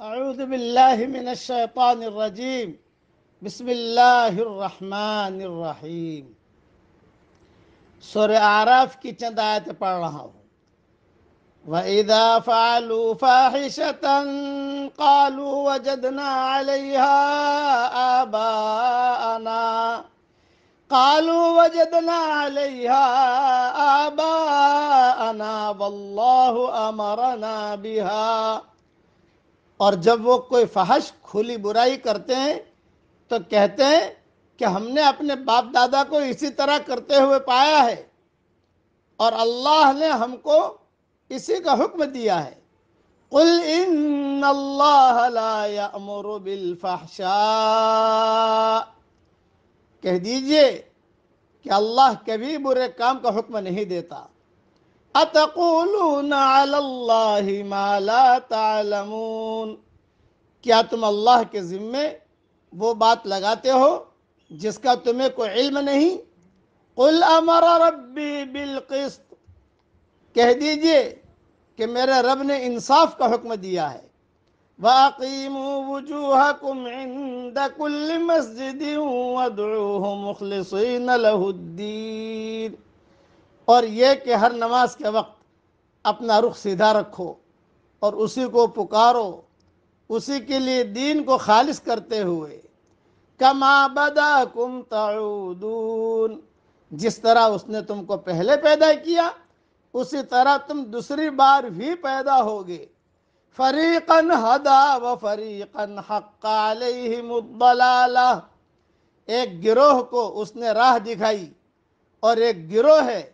أعوذ بالله من الشيطان الرجيم بسم الله الرحمن الرحيم سورة أعراف की چند आयत پڑھ رہا ہوں وإذا فعلوا فاحشة قالوا وجدنا عليها آباءنا قالوا وجدنا عليها آباءنا والله أمرنا بها और जब वो कोई फहश खुली बुराई करते हैं तो कहते हैं कि हमने अपने बाप दादा को इसी तरह करते हुए पाया है और अल्लाह ने हमको इसी का हुक्म दिया है उल इन कह दीजिए कि अल्लाह कभी बुरे काम का हुक्म नहीं देता अतकुलून तालमून क्या तुम अल्लाह के ज़िम्मे वो बात लगाते हो जिसका तुम्हें कोई इल्म नहीं कुल अमर रब्बी बिलकिस्त कह दीजिए कि मेरे रब ने इंसाफ का हुक्म दिया है वाकीम वजूहकुम इंद कुल मस्जिद वदूह मुखलिसन लहुद्दीन और ये कि हर नमाज के वक्त अपना रुख सीधा रखो और उसी को पुकारो उसी के लिए दीन को खालिश करते हुए कमा बदा कुम तऊदून जिस तरह उसने तुमको पहले पैदा किया उसी तरह तुम दूसरी बार भी पैदा होगे फरीकन हदा व फरीकन हक्का एक गिरोह को उसने राह दिखाई और एक गिरोह है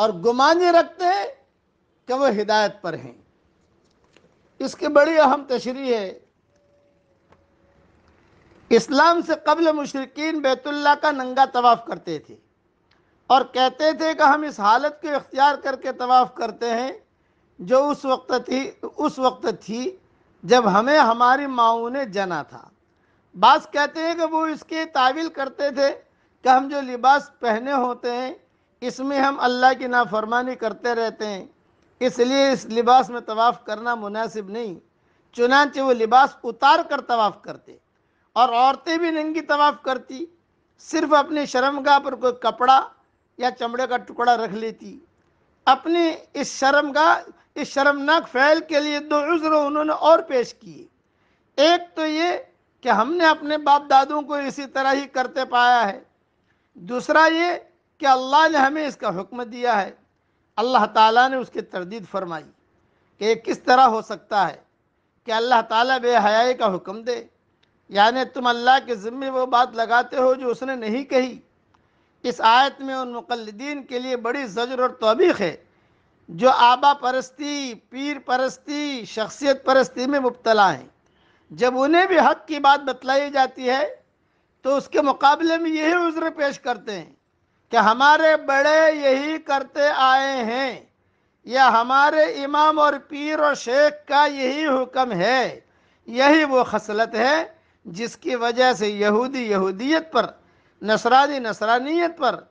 और गुमान ये रखते हैं कि वह हिदायत पर हैं इसकी बड़ी अहम तशरी है इस्लाम से कबल मुशरकिन बैतुल्ला का नंगा तवाफ़ करते थे और कहते थे कि हम इस हालत को इख्तियार करके तवाफ़ करते हैं जो उस वक्त थी उस वक्त थी जब हमें हमारी माओ ने जना था बास कहते हैं कि वो इसके तावील करते थे कि हम जो लिबास पहने होते हैं इसमें हम अल्लाह की नाफरमानी करते रहते हैं इसलिए इस लिबास में तवाफ़ करना मुनासिब नहीं चुनाचे वो लिबास उतार कर तवाफ़ करते और औरतें भी नंगी तवाफ़ करती सिर्फ अपने शर्मगाह पर कोई कपड़ा या चमड़े का टुकड़ा रख लेती अपने इस शर्मगाह इस शर्मनाक फैल के लिए दो उज्र उन्होंने और पेश किए एक तो ये कि हमने अपने बाप दादों को इसी तरह ही करते पाया है दूसरा ये कि अल्लाह ने हमें इसका हुक्म दिया है अल्लाह ताला ने उसकी तरदीद फरमाई कि ये किस तरह हो सकता है कि अल्लाह ताला बेहयाई का हुक्म दे यानि तुम अल्लाह के ज़िम्मे वो बात लगाते हो जो उसने नहीं कही इस आयत में उन मुकलदीन के लिए बड़ी जजर और तोबीक है जो आबा परस्ती पीर परस्ती शख्सियत परस्ती में मुबतला हैं जब उन्हें भी हक की बात बतलाई जाती है तो उसके मुकाबले में यही उज्र पेश करते हैं कि हमारे बड़े यही करते आए हैं या हमारे इमाम और पीर और शेख का यही हुक्म है यही वो खसलत है जिसकी वजह से यहूदी यहूदियत पर नसरानी नसरानियत पर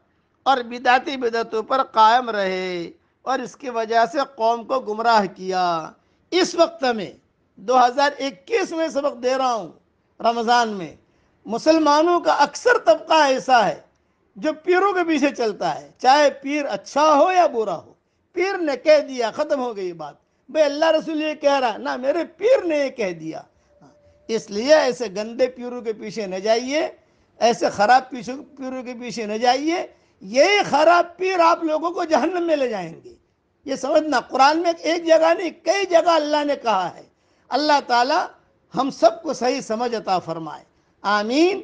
और बिदाती बिदतों पर कायम रहे और इसकी वजह से कौम को गुमराह किया इस वक्त में 2021 में सबक दे रहा हूँ रमज़ान में मुसलमानों का अक्सर तबका ऐसा है जो पीरों के पीछे चलता है चाहे पीर अच्छा हो या बुरा हो पीर ने कह दिया ख़त्म हो गई बात भाई अल्लाह रसूल ये कह रहा ना मेरे पीर ने ये कह दिया इसलिए ऐसे गंदे पीरों के पीछे न जाइए ऐसे ख़राब पीछे पीरों के पीछे न जाइए यही ख़राब पीर आप लोगों को जहन्नम में ले जाएंगे ये समझना कुरान में एक जगह नहीं कई जगह अल्लाह ने कहा है अल्लाह ताला हम सबको सही समझ अता फरमाए आमीन